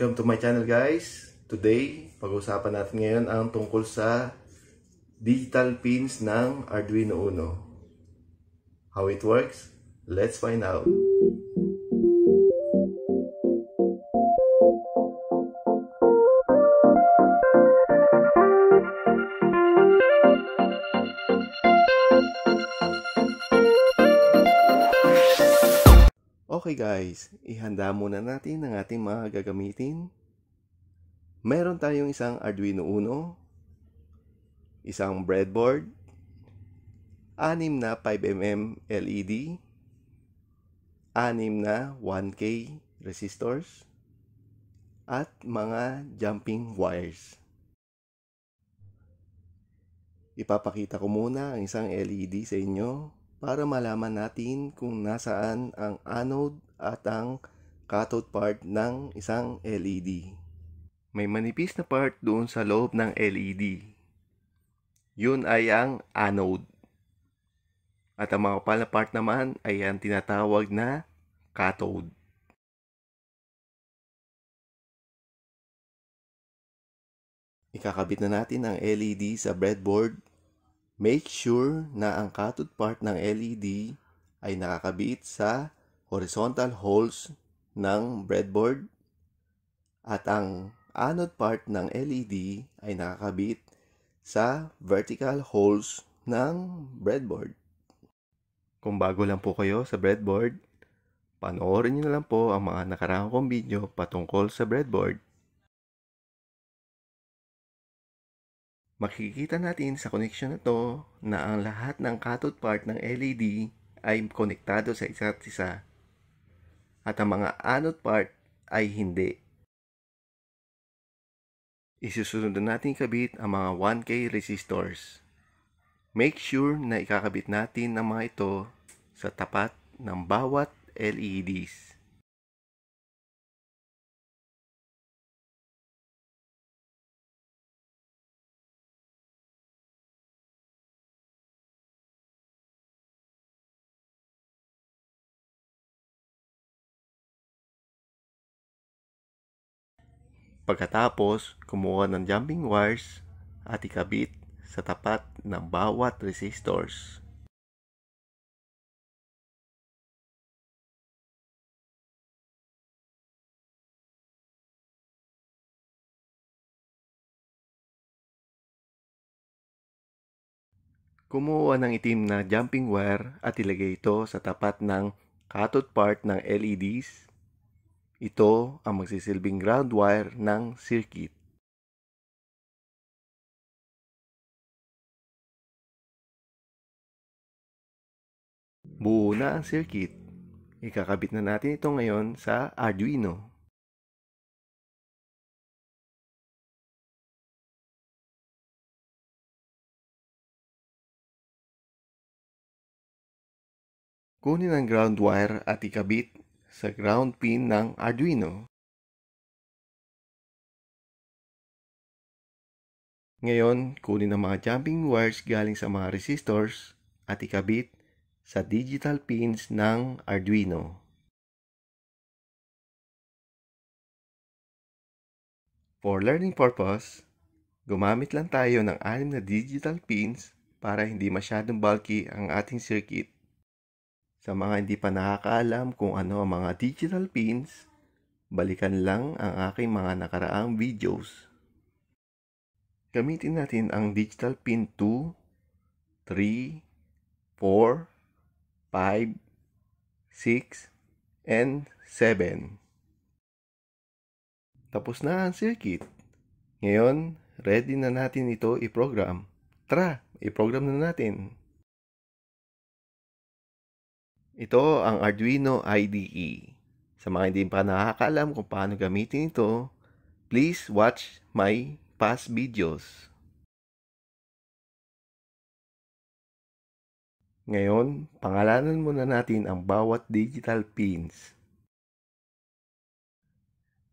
Welcome to my channel guys. Today, pag-uusapan natin ngayon ang tungkol sa digital pins ng Arduino Uno. How it works? Let's find out. Okay guys, ihanda muna natin ang ating mga gagamitin. Meron tayong isang Arduino Uno, isang breadboard, anim na 5mm LED, anim na 1K resistors, at mga jumping wires. Ipapakita ko muna ang isang LED sa inyo para malaman natin kung nasaan ang anode at ang cathode part ng isang LED. May manipis na part doon sa loob ng LED. Yun ay ang anode. At ang makapal na part naman ay ang tinatawag na cathode. Ikakabit na natin ang LED sa breadboard Make sure na ang cathode part ng LED ay nakakabit sa horizontal holes ng breadboard at ang anode part ng LED ay nakakabit sa vertical holes ng breadboard. Kung bago lang po kayo sa breadboard, panoorin nyo na lang po ang mga nakaraang kong video patungkol sa breadboard. Makikita natin sa connection na to na ang lahat ng cathode part ng LED ay konektado sa isa't isa at ang mga anode part ay hindi. Isusunod na natin kabit ang mga 1K resistors. Make sure na ikakabit natin ang mga ito sa tapat ng bawat LEDs. Pagkatapos, kumuha ng jumping wires at ikabit sa tapat ng bawat resistors. Kumuha ng itim na jumping wire at ilagay ito sa tapat ng cathode part ng LEDs ito ang magsisilbing ground wire ng circuit. Buo na ang circuit. Ikakabit na natin ito ngayon sa Arduino. Kunin ang ground wire at ikabit sa ground pin ng Arduino. Ngayon, kunin ang mga jumping wires galing sa mga resistors at ikabit sa digital pins ng Arduino. For learning purpose, gumamit lang tayo ng anim na digital pins para hindi masyadong bulky ang ating circuit. Sa mga hindi pa nakakaalam kung ano ang mga digital pins, balikan lang ang aking mga nakaraang videos. Gamitin natin ang digital pin 2, 3, 4, 5, 6, and 7. Tapos na ang circuit. Ngayon, ready na natin ito i-program. Tara, i-program na natin. Ito ang Arduino IDE. Sa mga hindi pa nakakaalam kung paano gamitin ito, please watch my past videos. Ngayon, pangalanan muna natin ang bawat digital pins.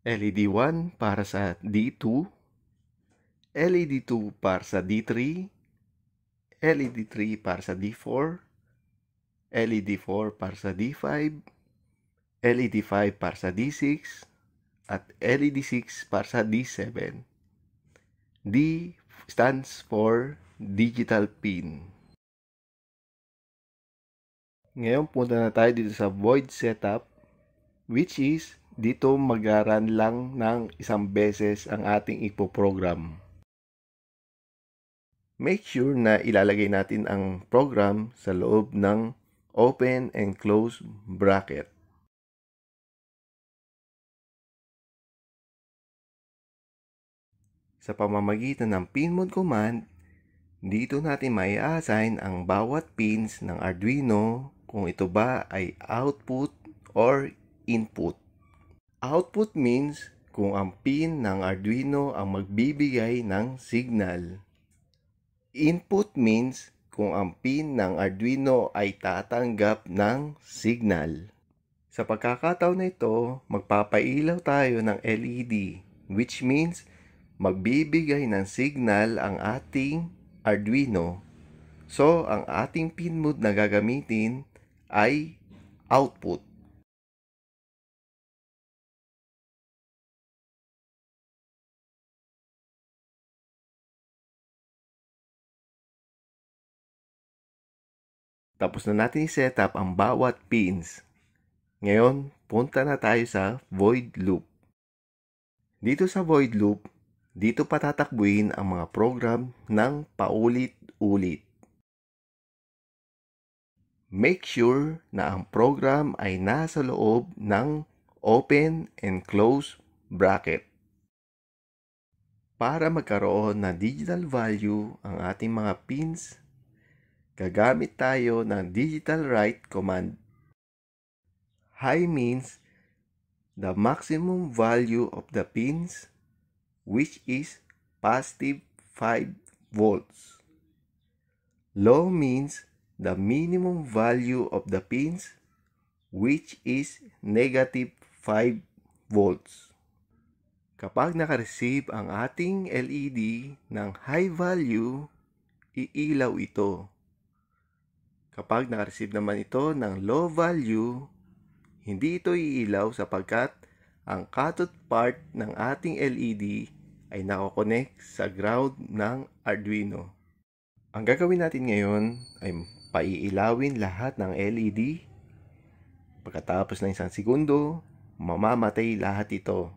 LED 1 para sa D2, LED 2 para sa D3, LED 3 para sa D4, LED4 para sa D5, LED5 para sa D6, at LED6 para sa D7. D stands for digital pin. Ngayon punta na tayo dito sa void setup which is dito magaran lang ng isang beses ang ating ipoprogram. Make sure na ilalagay natin ang program sa loob ng open and close bracket. Sa pamamagitan ng pinmod command, dito natin may assign ang bawat pins ng Arduino kung ito ba ay output or input. Output means kung ang pin ng Arduino ang magbibigay ng signal. Input means kung ang pin ng Arduino ay tatanggap ng signal. Sa pagkakataon na ito, magpapailaw tayo ng LED which means magbibigay ng signal ang ating Arduino. So, ang ating pin mode na gagamitin ay output. Tapos na natin i-set up ang bawat pins. Ngayon, punta na tayo sa void loop. Dito sa void loop, dito patatakbuhin ang mga program ng paulit-ulit. Make sure na ang program ay nasa loob ng open and close bracket. Para magkaroon na digital value ang ating mga pins gagamit tayo ng digital write command. High means the maximum value of the pins which is positive 5 volts. Low means the minimum value of the pins which is negative 5 volts. Kapag naka-receive ang ating LED ng high value, iilaw ito. Kapag nakareceive naman ito ng low value, hindi ito iilaw sapagkat ang cathode part ng ating LED ay nakokonek sa ground ng Arduino. Ang gagawin natin ngayon ay paiilawin lahat ng LED. Pagkatapos ng isang segundo, mamamatay lahat ito.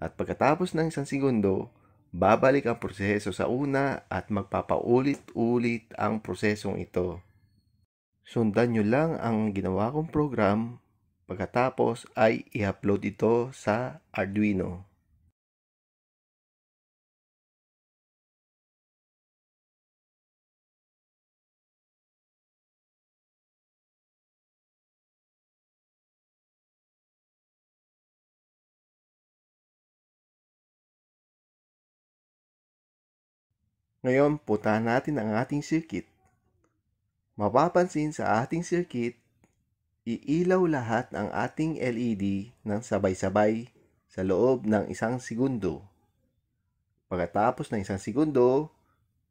At pagkatapos ng isang segundo, babalik ang proseso sa una at magpapaulit-ulit ang prosesong ito. Sundan nyo lang ang ginawa kong program. Pagkatapos ay i-upload ito sa Arduino. Ngayon, putahan natin ang ating circuit. Mapapansin sa ating circuit, iilaw lahat ang ating LED ng sabay-sabay sa loob ng isang segundo. Pagkatapos ng isang segundo,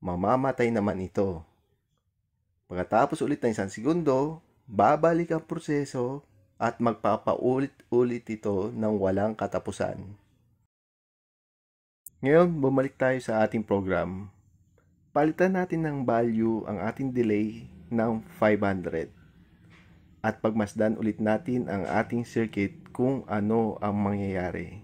mamamatay naman ito. Pagkatapos ulit ng isang segundo, babalik ang proseso at magpapaulit-ulit ito ng walang katapusan. Ngayon, bumalik tayo sa ating program palitan natin ng value ang ating delay ng 500. At pagmasdan ulit natin ang ating circuit kung ano ang mangyayari.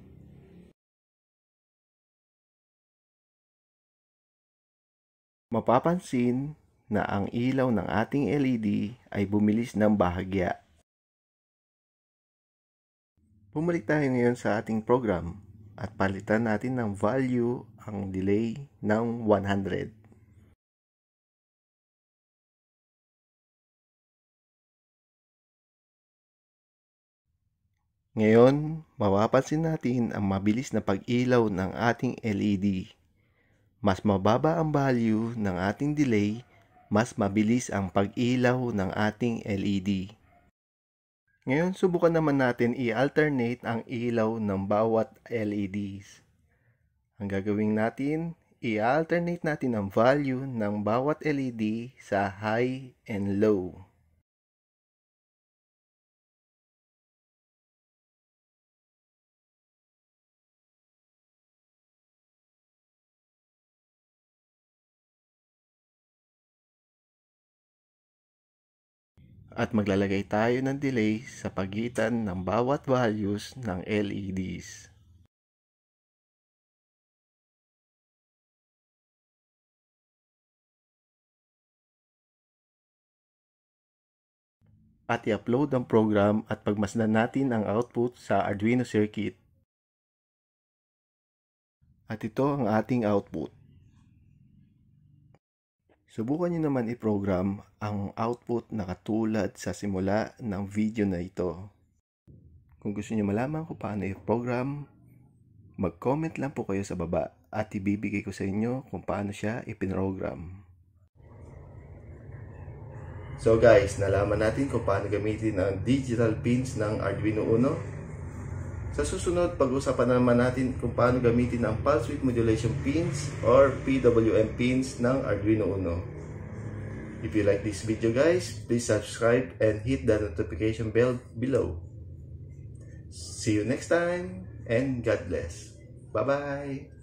Mapapansin na ang ilaw ng ating LED ay bumilis ng bahagya. Bumalik tayo ngayon sa ating program at palitan natin ng value ang delay ng 100. Ngayon, mapapansin natin ang mabilis na pag-ilaw ng ating LED. Mas mababa ang value ng ating delay, mas mabilis ang pag-ilaw ng ating LED. Ngayon, subukan naman natin i-alternate ang ilaw ng bawat LEDs. Ang gagawin natin, i-alternate natin ang value ng bawat LED sa high and low. at maglalagay tayo ng delay sa pagitan ng bawat values ng LEDs. At i-upload ang program at pagmasdan natin ang output sa Arduino circuit. At ito ang ating output. Subukan nyo naman i-program ang output na katulad sa simula ng video na ito. Kung gusto nyo malaman kung paano i-program, mag-comment lang po kayo sa baba at ibibigay ko sa inyo kung paano siya ipinrogram. So guys, nalaman natin kung paano gamitin ang digital pins ng Arduino Uno sa susunod, pag-usapan naman natin kung paano gamitin ang pulse width modulation pins or PWM pins ng Arduino Uno. If you like this video guys, please subscribe and hit the notification bell below. See you next time and God bless. Bye-bye!